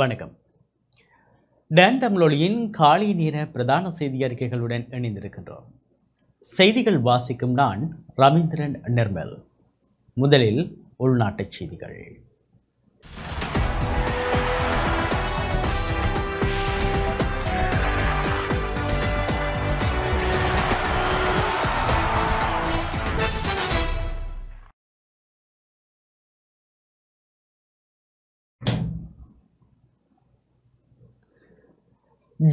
வணக்கம் டேன் தமிழொலியின் காலை நேர பிரதான செய்தி அறிக்கைகளுடன் இணைந்திருக்கின்றோம் செய்திகள் வாசிக்கும் நான் ரவீந்திரன் நிர்மல் முதலில் உள்நாட்டுச் செய்திகள்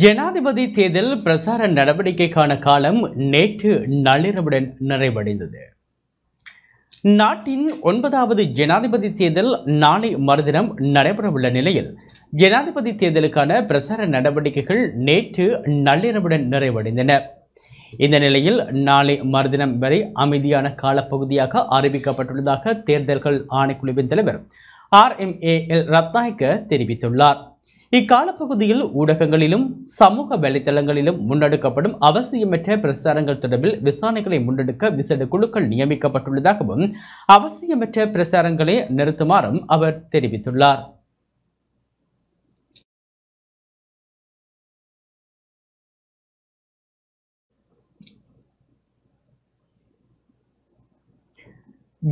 ஜனாதிபதி தேர்தல் பிரசார நடவடிக்கைக்கான காலம் நேற்று நள்ளிரவுடன் நிறைவடைந்தது நாட்டின் ஒன்பதாவது ஜனாதிபதி தேர்தல் நாளை மறுதினம் நடைபெறவுள்ள நிலையில் ஜனாதிபதி தேர்தலுக்கான பிரசார நடவடிக்கைகள் நேற்று நள்ளிரவுடன் நிறைவடைந்தன இந்த நிலையில் நாளை மறுதினம் வரை அமைதியான காலப்பகுதியாக அறிவிக்கப்பட்டுள்ளதாக தேர்தல்கள் ஆணைக்குழுவின் தலைவர் R M A L Ratnayake தெரிவித்துள்ளார் இக்காலப்பகுதியில் ஊடகங்களிலும் சமூக வலைதளங்களிலும் முன்னெடுக்கப்படும் அவசியமற்ற பிரசாரங்கள் தொடர்பில் விசாரணைகளை முன்னெடுக்க விசேட குழுக்கள் நியமிக்கப்பட்டுள்ளதாகவும் அவசியமற்ற பிரசாரங்களை நிறுத்துமாறும் அவர் தெரிவித்துள்ளார்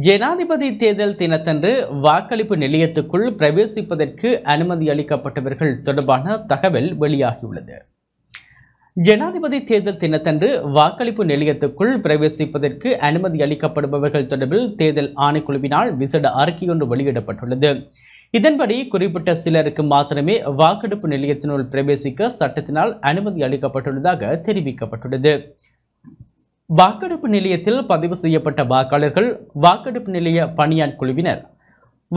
ஜனாதிபதி தேர்தல் தினத்தன்று வாக்களிப்பு நிலையத்துக்குள் பிரவேசிப்பதற்கு அனுமதி அளிக்கப்பட்டவர்கள் தொடர்பான தகவல் வெளியாகியுள்ளது ஜனாதிபதி தேர்தல் தினத்தன்று வாக்களிப்பு நிலையத்துக்குள் பிரவேசிப்பதற்கு அனுமதி அளிக்கப்படுபவர்கள் தொடர்பில் தேர்தல் ஆணைக்குழுவினால் விசேட அறிக்கையொன்று வெளியிடப்பட்டுள்ளது இதன்படி குறிப்பிட்ட சிலருக்கு மாத்திரமே வாக்கெடுப்பு நிலையத்தினுள் பிரவேசிக்க சட்டத்தினால் அனுமதி அளிக்கப்பட்டுள்ளதாக தெரிவிக்கப்பட்டுள்ளது வாக்கெடுப்பு நிலையத்தில் பதிவு செய்யப்பட்ட வாக்காளர்கள் வாக்கெடுப்பு நிலைய பணியான் குழுவினர்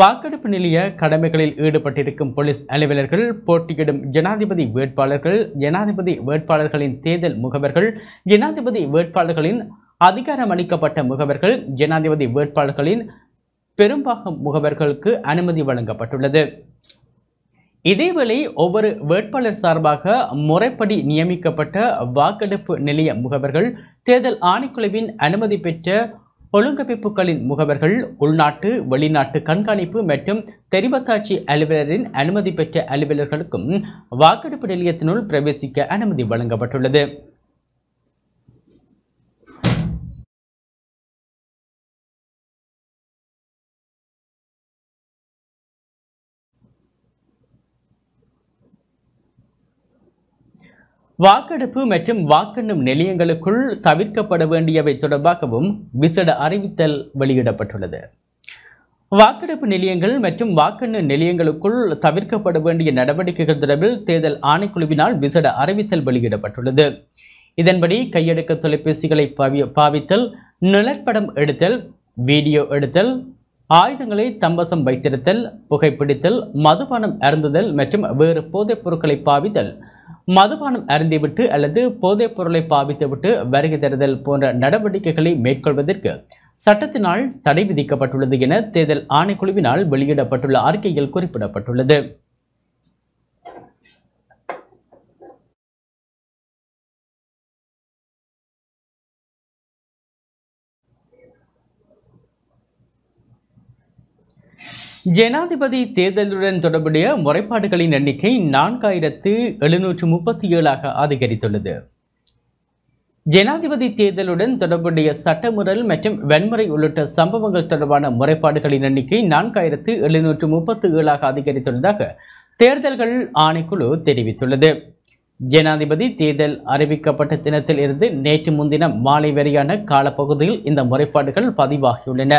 வாக்கெடுப்பு நிலைய கடமைகளில் ஈடுபட்டிருக்கும் போலீஸ் அலுவலர்கள் போட்டியிடும் ஜனாதிபதி வேட்பாளர்கள் ஜனாதிபதி வேட்பாளர்களின் தேர்தல் முகவர்கள் ஜனாதிபதி வேட்பாளர்களின் அதிகாரமளிக்கப்பட்ட முகவர்கள் ஜனாதிபதி வேட்பாளர்களின் பெரும்பாகம் முகவர்களுக்கு அனுமதி வழங்கப்பட்டுள்ளது இதேவேளை ஒவ்வொரு வேட்பாளர் சார்பாக முறைப்படி நியமிக்கப்பட்ட வாக்கெடுப்பு நிலைய முகவர்கள் தேர்தல் ஆணைக்குழுவின் அனுமதி பெற்ற ஒழுங்கமைப்புகளின் முகவர்கள் உள்நாட்டு வெளிநாட்டு கண்காணிப்பு மற்றும் தெரிவத்தாட்சி அலுவலரின் அனுமதி பெற்ற அலுவலர்களுக்கும் வாக்கெடுப்பு நிலையத்தினுள் பிரவேசிக்க அனுமதி வழங்கப்பட்டுள்ளது வாக்கெடுப்பு மற்றும் வாக்கெண்ணும் நிலையங்களுக்குள் தவிர்க்கப்பட வேண்டியவை தொடர்பாகவும் விசட அறிவித்தல் வெளியிடப்பட்டுள்ளது வாக்கெடுப்பு நிலையங்கள் மற்றும் வாக்கெண்ணு நிலையங்களுக்குள் தவிர்க்கப்பட வேண்டிய நடவடிக்கைகள் தொடர்பில் தேர்தல் ஆணைக்குழுவினால் விசட அறிவித்தல் வெளியிடப்பட்டுள்ளது இதன்படி கையெடுக்க தொலைபேசிகளை பாவித்தல் நிழற்படம் எடுத்தல் வீடியோ எடுத்தல் ஆயுதங்களை தம்பசம் வைத்திருத்தல் புகைப்பிடித்தல் மதுபானம் அருந்துதல் மற்றும் வேறு போதைப் பொருட்களை பாவித்தல் மதுபானம் அருந்திவிட்டு அல்லது போதைப் பொருளை பாவித்துவிட்டு வருகை தருதல் போன்ற நடவடிக்கைகளை மேற்கொள்வதற்கு சட்டத்தினால் தடை விதிக்கப்பட்டுள்ளது என தேர்தல் ஆணைக்குழுவினால் வெளியிடப்பட்டுள்ள அறிக்கையில் குறிப்பிடப்பட்டுள்ளது ஜனாதிபதி தேர்தலுடன் தொடர்புடைய முறைப்பாடுகளின் எண்ணிக்கை நான்காயிரத்து எழுநூற்று முப்பத்தி ஏழாக அதிகரித்துள்ளது ஜனாதிபதி தேர்தலுடன் தொடர்புடைய சட்டமுறல் மற்றும் வன்முறை உள்ளிட்ட சம்பவங்கள் தொடர்பான முறைப்பாடுகளின் எண்ணிக்கை நான்காயிரத்து எழுநூற்று முப்பத்தி ஏழாக அதிகரித்துள்ளதாக தேர்தல்கள் ஆணைக்குழு தெரிவித்துள்ளது ஜனாதிபதி தேர்தல் அறிவிக்கப்பட்ட தினத்தில் இருந்து நேற்று முன்தினம் மாலை வரையான காலப்பகுதியில் இந்த முறைப்பாடுகள் பதிவாகியுள்ளன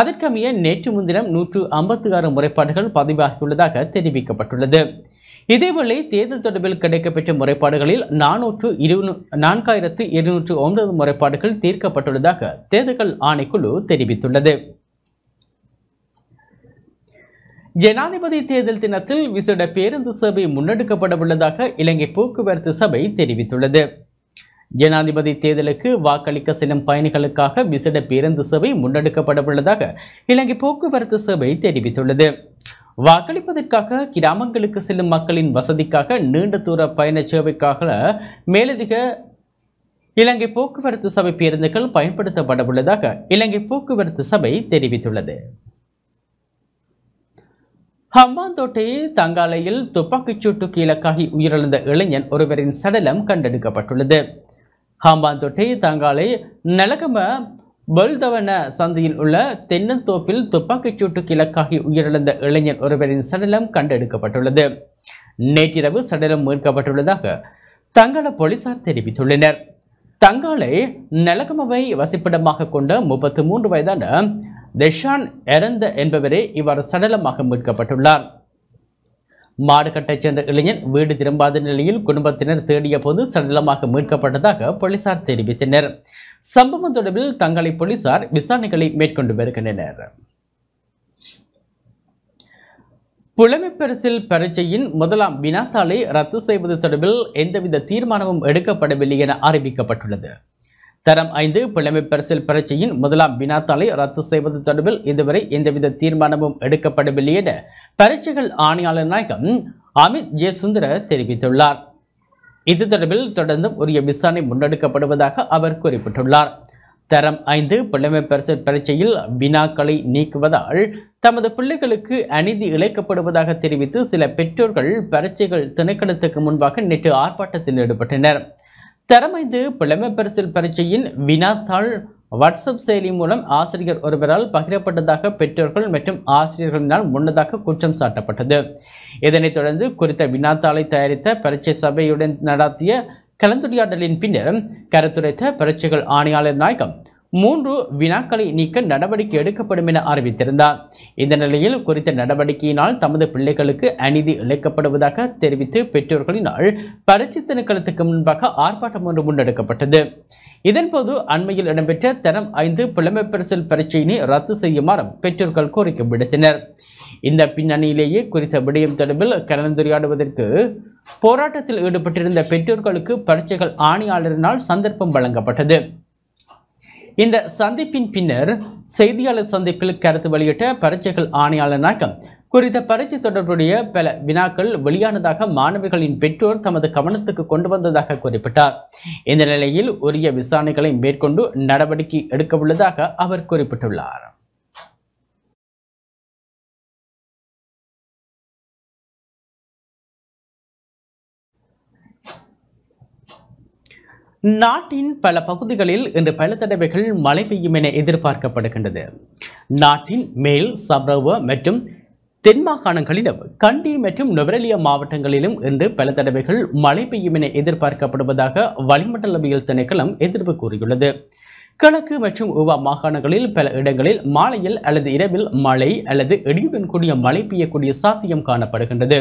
அதற்கமைய நேற்று முன்தினம் நூற்று ஐம்பத்தி ஆறு முறைப்பாடுகள் பதிவாகியுள்ளதாக தெரிவிக்கப்பட்டுள்ளது இதேவேளை தேர்தல் தொடர்பில் கிடைக்கப்பெற்ற முறைப்பாடுகளில் நானூற்று இரு நான்காயிரத்து இருநூற்று ஒன்பது முறைப்பாடுகள் தீர்க்கப்பட்டுள்ளதாக தேர்தல்கள் ஆணைக்குழு தெரிவித்துள்ளது ஜனாதிபதி தேர்தல் தினத்தில் விசேட பேருந்து சேவை முன்னெடுக்கப்பட உள்ளதாக இலங்கை போக்குவரத்து சபை தெரிவித்துள்ளது ஜனாதிபதி தேர்தலுக்கு வாக்களிக்க செல்லும் பயணிகளுக்காக விசேட பேருந்து சேவை முன்னெடுக்கப்படவுள்ளதாக இலங்கை போக்குவரத்து சேவை தெரிவித்துள்ளது வாக்களிப்பதற்காக கிராமங்களுக்கு செல்லும் மக்களின் வசதிக்காக நீண்ட தூர பயண சேவைக்காக மேலதிக இலங்கை போக்குவரத்து சபை பேருந்துகள் பயன்படுத்தப்படவுள்ளதாக இலங்கை போக்குவரத்து சபை தெரிவித்துள்ளது ஹம்பாந்தோட்டை தங்காலையில் துப்பாக்கிச்சூட்டுக்கு இலக்காகி உயிரிழந்த இளைஞன் ஒருவரின் சடலம் கண்டெடுக்கப்பட்டுள்ளது ஹாம்பாந்தொட்டி தங்காலை நலகம பொல்தவன சந்தையில் உள்ள தென்னந்தோப்பில் துப்பாக்கிச் சூட்டுக்கு இலக்காகி உயிரிழந்த இளைஞர் ஒருவரின் சடலம் கண்டெடுக்கப்பட்டுள்ளது நேற்றிரவு சடலம் மீட்கப்பட்டுள்ளதாக தங்கள போலீசார் தெரிவித்துள்ளனர் தங்காலை நலகமவை வசிப்பிடமாக கொண்ட முப்பத்து மூன்று வயதான தெஷான் எரந்த என்பவரே இவ்வாறு சடலமாக மீட்கப்பட்டுள்ளார் மாடுகட்டைச் சென்ற இளைஞன் வீடு திரும்பாத நிலையில் குடும்பத்தினர் தேடிய போது சடலமாக மீட்கப்பட்டதாக போலீசார் தெரிவித்தனர் சம்பவம் தொடர்பில் தங்களை போலீசார் விசாரணைகளை மேற்கொண்டு வருகின்றனர் புலமைப்பரிசில் பரீட்சையின் முதலாம் வினாத்தாளை ரத்து செய்வது தொடர்பில் எந்தவித தீர்மானமும் எடுக்கப்படவில்லை என அறிவிக்கப்பட்டுள்ளது தரம் ஐந்து புலமை பரிசல் பரீட்சையின் முதலாம் வினாத்தாளை ரத்து செய்வது தொடர்பில் இதுவரை எந்தவித தீர்மானமும் எடுக்கப்படவில்லை என பரீட்சைகள் ஆணையாளர் நாயகம் அமித் ஜெயசுந்தர தெரிவித்துள்ளார் இது தொடர்பில் தொடர்ந்தும் உரிய விசாரணை முன்னெடுக்கப்படுவதாக அவர் குறிப்பிட்டுள்ளார் தரம் ஐந்து புலமை பரிசல் பரீட்சையில் வினாக்களை நீக்குவதால் தமது பிள்ளைகளுக்கு அநீதி இழைக்கப்படுவதாக தெரிவித்து சில பெற்றோர்கள் பரீட்சைகள் திணைக்களத்துக்கு முன்பாக நேற்று ஆர்ப்பாட்டத்தில் ஈடுபட்டனர் தரமைந்து புலமை பரிசில் பரீட்சையின் வினாத்தாள் வாட்ஸ்அப் செயலி மூலம் ஆசிரியர் ஒருவரால் பகிரப்பட்டதாக பெற்றோர்கள் மற்றும் ஆசிரியர்களினால் முன்னதாக குற்றம் சாட்டப்பட்டது இதனைத் தொடர்ந்து குறித்த வினாத்தாளை தயாரித்த பரீட்சை சபையுடன் நடாத்திய கலந்துரையாடலின் பின்னர் கருத்துரைத்த பரீட்சைகள் ஆணையாளர் நாயகம் மூன்று வினாக்களை நீக்க நடவடிக்கை எடுக்கப்படும் என அறிவித்திருந்தார் இந்த நிலையில் குறித்த நடவடிக்கையினால் தமது பிள்ளைகளுக்கு அநீதி இழைக்கப்படுவதாக தெரிவித்து பெற்றோர்களினால் பரிசு தினக்களத்துக்கு முன்பாக ஆர்ப்பாட்டம் ஒன்று முன்னெடுக்கப்பட்டது இதன்போது அண்மையில் இடம்பெற்ற தரம் ஐந்து புலமை பரிசல் பரீட்சையினை ரத்து செய்யுமாறும் பெற்றோர்கள் கோரிக்கை விடுத்தனர் இந்த பின்னணியிலேயே குறித்த விடயம் தொடர்பில் கலந்துரையாடுவதற்கு போராட்டத்தில் ஈடுபட்டிருந்த பெற்றோர்களுக்கு பரீட்சைகள் ஆணையாளரினால் சந்தர்ப்பம் வழங்கப்பட்டது இந்த சந்திப்பின் பின்னர் செய்தியாளர் சந்திப்பில் கருத்து வெளியிட்ட பரீட்சைகள் ஆணையாளர் நாயகம் குறித்த பரீட்சை தொடர்புடைய பல வினாக்கள் வெளியானதாக மாணவர்களின் பெற்றோர் தமது கவனத்துக்கு கொண்டு வந்ததாக குறிப்பிட்டார் இந்த நிலையில் உரிய விசாரணைகளை மேற்கொண்டு நடவடிக்கை எடுக்க உள்ளதாக அவர் குறிப்பிட்டுள்ளார் நாட்டின் பல பகுதிகளில் இன்று பல தடவைகள் மழை பெய்யும் என எதிர்பார்க்கப்படுகின்றது நாட்டின் மேல் சப்ரவ மற்றும் தென் மாகாணங்களிலும் கண்டி மற்றும் நுவரெலியா மாவட்டங்களிலும் இன்று பல தடவைகள் மழை பெய்யும் என எதிர்பார்க்கப்படுவதாக வளிமண்டலவியல் திணைக்களம் எதிர்ப்பு கூறியுள்ளது கிழக்கு மற்றும் உவா மாகாணங்களில் பல இடங்களில் மாலையில் அல்லது இரவில் மழை அல்லது இடியுடன் கூடிய மழை பெய்யக்கூடிய சாத்தியம் காணப்படுகின்றது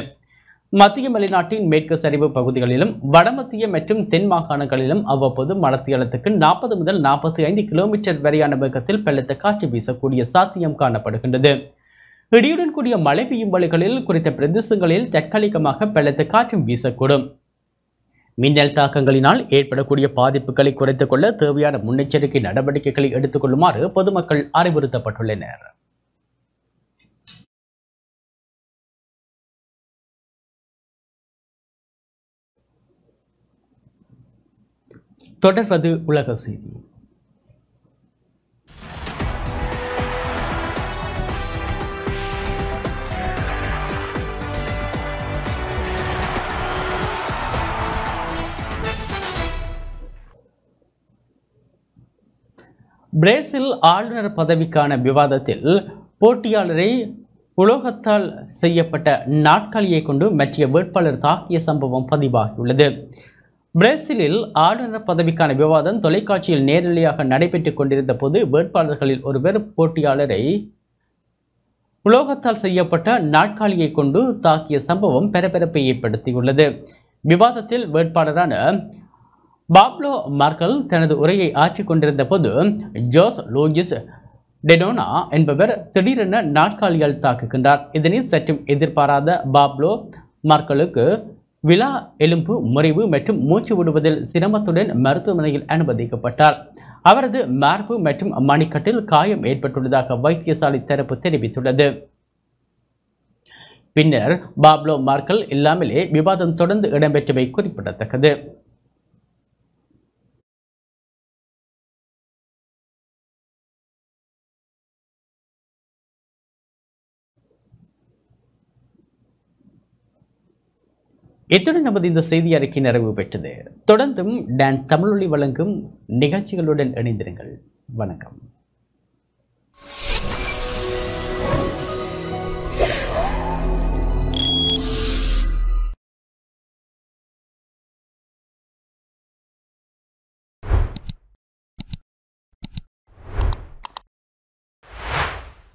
மத்திய மலைநாட்டின் மேற்கு சரிவு பகுதிகளிலும் வடமத்திய மற்றும் தென் மாகாணங்களிலும் அவ்வப்போது மடத்தியலத்துக்கு நாற்பது முதல் நாற்பத்தி ஐந்து கிலோமீட்டர் வரையான வேகத்தில் பெள்ளத்து காற்று வீசக்கூடிய சாத்தியம் காணப்படுகின்றது இடியுடன் கூடிய மழை பெய்யும் வழிகளில் குறித்த பிரதேசங்களில் தற்காலிகமாக பெள்ளத்து காற்றும் வீசக்கூடும் மின்னல் தாக்கங்களினால் ஏற்படக்கூடிய பாதிப்புகளை குறைத்துக் கொள்ள தேவையான முன்னெச்சரிக்கை நடவடிக்கைகளை எடுத்துக் கொள்ளுமாறு பொதுமக்கள் அறிவுறுத்தப்பட்டுள்ளனர் தொடர்வது உலக செய்தி பிரேசில் ஆளுநர் பதவிக்கான விவாதத்தில் போட்டியாளரை உலோகத்தால் செய்யப்பட்ட நாட்காலியை கொண்டு மற்றிய வேட்பாளர் தாக்கிய சம்பவம் பதிவாகியுள்ளது பிரேசிலில் ஆளுநர் பதவிக்கான விவாதம் தொலைக்காட்சியில் நேரடியாக நடைபெற்றுக் கொண்டிருந்த போது வேட்பாளர்களில் ஒரு போட்டியாளரை உலோகத்தால் செய்யப்பட்ட நாட்காலியை கொண்டு தாக்கிய சம்பவம் பரபரப்பை ஏற்படுத்தியுள்ளது விவாதத்தில் வேட்பாளரான பாப்லோ மார்கல் தனது உரையை ஆற்றிக் கொண்டிருந்த போது ஜோஸ் லோஜிஸ் டெடோனா என்பவர் திடீரென நாட்காலியால் தாக்குகின்றார் இதனை சற்றும் எதிர்பாராத பாப்லோ மார்கலுக்கு விழா எலும்பு முறிவு மற்றும் மூச்சு விடுவதில் சிரமத்துடன் மருத்துவமனையில் அனுமதிக்கப்பட்டார் அவரது மார்பு மற்றும் மணிக்கட்டில் காயம் ஏற்பட்டுள்ளதாக வைத்தியசாலை தரப்பு தெரிவித்துள்ளது பின்னர் பாப்லோ மார்க்கல் இல்லாமலே விவாதம் தொடர்ந்து இடம்பெற்றவை குறிப்பிடத்தக்கது இத்துடன் நமது இந்த செய்தி அறிக்கை நிறைவு பெற்றது தொடர்ந்தும் டான் தமிழொலி வழங்கும் நிகழ்ச்சிகளுடன் இணைந்திருங்கள் வணக்கம்